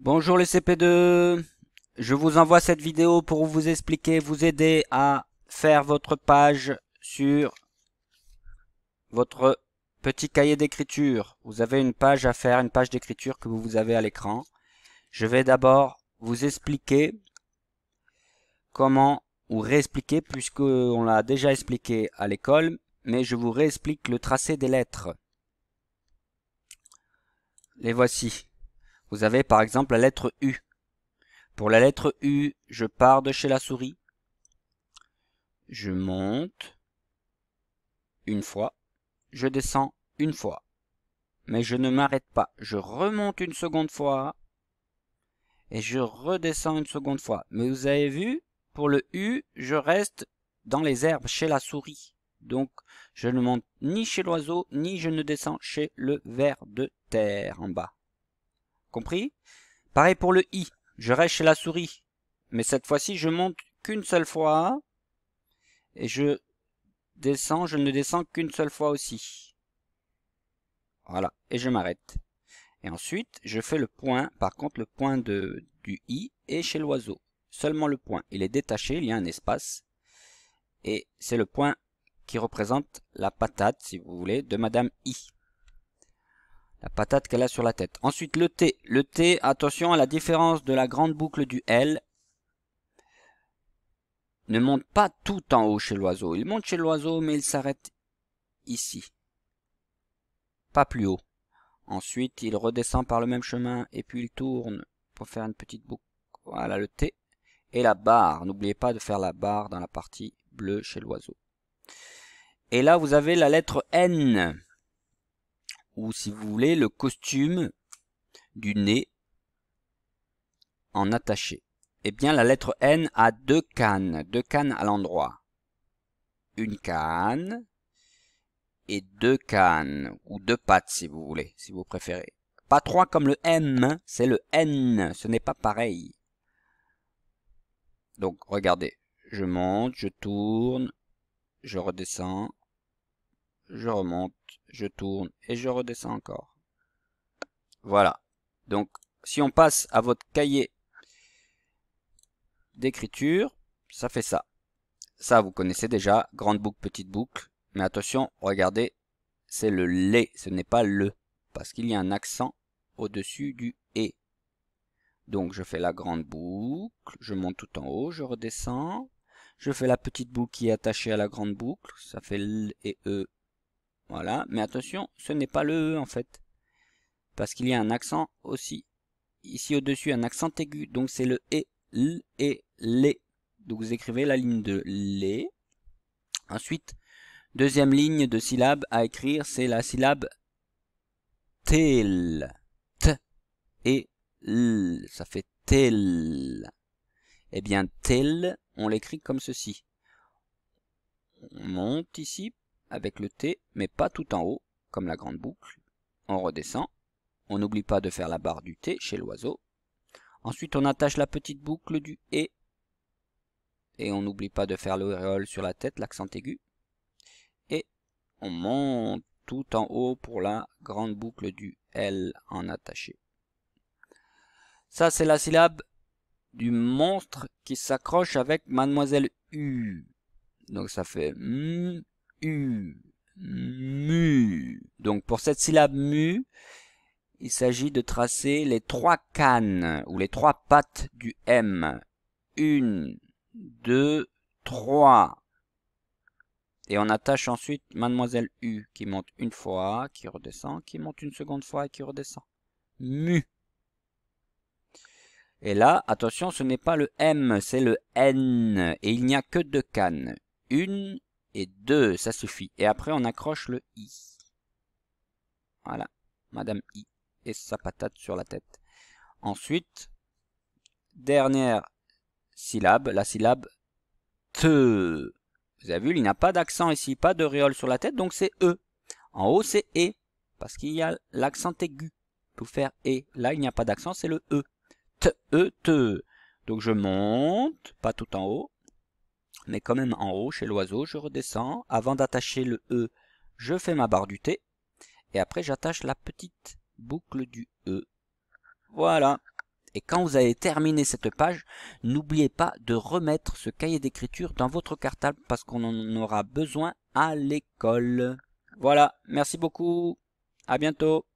Bonjour les CP2 Je vous envoie cette vidéo pour vous expliquer, vous aider à faire votre page sur votre petit cahier d'écriture. Vous avez une page à faire, une page d'écriture que vous avez à l'écran. Je vais d'abord vous expliquer comment, ou réexpliquer, puisqu'on l'a déjà expliqué à l'école, mais je vous réexplique le tracé des lettres. Les voici. Vous avez par exemple la lettre U. Pour la lettre U, je pars de chez la souris. Je monte une fois. Je descends une fois. Mais je ne m'arrête pas. Je remonte une seconde fois. Et je redescends une seconde fois. Mais vous avez vu, pour le U, je reste dans les herbes, chez la souris. Donc, je ne monte ni chez l'oiseau, ni je ne descends chez le ver de terre en bas. Compris Pareil pour le i. Je reste chez la souris. Mais cette fois-ci, je monte qu'une seule fois. Et je descends, je ne descends qu'une seule fois aussi. Voilà, et je m'arrête. Et ensuite, je fais le point, par contre le point de, du i est chez l'oiseau. Seulement le point, il est détaché, il y a un espace. Et c'est le point qui représente la patate, si vous voulez, de Madame I. La patate qu'elle a sur la tête. Ensuite, le T. Le T, attention à la différence de la grande boucle du L. Ne monte pas tout en haut chez l'oiseau. Il monte chez l'oiseau, mais il s'arrête ici. Pas plus haut. Ensuite, il redescend par le même chemin et puis il tourne pour faire une petite boucle. Voilà le T. Et la barre. N'oubliez pas de faire la barre dans la partie bleue chez l'oiseau. Et là, vous avez la lettre N ou si vous voulez le costume du nez en attaché. Eh bien la lettre N a deux cannes, deux cannes à l'endroit. Une canne et deux cannes, ou deux pattes si vous voulez, si vous préférez. Pas trois comme le M, hein, c'est le N, ce n'est pas pareil. Donc regardez, je monte, je tourne, je redescends, je remonte, je tourne et je redescends encore. Voilà. Donc, si on passe à votre cahier d'écriture, ça fait ça. Ça, vous connaissez déjà, grande boucle, petite boucle. Mais attention, regardez, c'est le les, ce n'est pas le. Parce qu'il y a un accent au-dessus du et. Donc, je fais la grande boucle, je monte tout en haut, je redescends. Je fais la petite boucle qui est attachée à la grande boucle, ça fait l et e voilà, mais attention, ce n'est pas le E en fait. Parce qu'il y a un accent aussi, ici au-dessus, un accent aigu. Donc c'est le E, L et les. Donc vous écrivez la ligne de les. Ensuite, deuxième ligne de syllabe à écrire, c'est la syllabe tel. T et l. Ça fait tel. Eh bien, tel, on l'écrit comme ceci. On monte ici avec le T, mais pas tout en haut, comme la grande boucle. On redescend. On n'oublie pas de faire la barre du T chez l'oiseau. Ensuite, on attache la petite boucle du E. Et on n'oublie pas de faire l'auréole sur la tête, l'accent aigu. Et on monte tout en haut pour la grande boucle du L en attaché. Ça, c'est la syllabe du monstre qui s'accroche avec mademoiselle U. Donc ça fait M, U, mu. Donc pour cette syllabe mu, il s'agit de tracer les trois cannes ou les trois pattes du M. Une, deux, trois. Et on attache ensuite mademoiselle U qui monte une fois, qui redescend, qui monte une seconde fois et qui redescend. Mu. Et là, attention, ce n'est pas le M, c'est le N. Et il n'y a que deux cannes. Une, et 2, ça suffit. Et après, on accroche le I. Voilà, Madame I et sa patate sur la tête. Ensuite, dernière syllabe, la syllabe te. Vous avez vu, il n'y a pas d'accent ici, pas de réole sur la tête, donc c'est E. En haut, c'est E, parce qu'il y a l'accent aigu pour faire E. Là, il n'y a pas d'accent, c'est le E. Te, E, te. Donc je monte, pas tout en haut, mais quand même en haut chez l'oiseau, je redescends, avant d'attacher le E, je fais ma barre du T, et après j'attache la petite boucle du E. Voilà. Et quand vous avez terminé cette page, n'oubliez pas de remettre ce cahier d'écriture dans votre cartable parce qu'on en aura besoin à l'école. Voilà, merci beaucoup, à bientôt.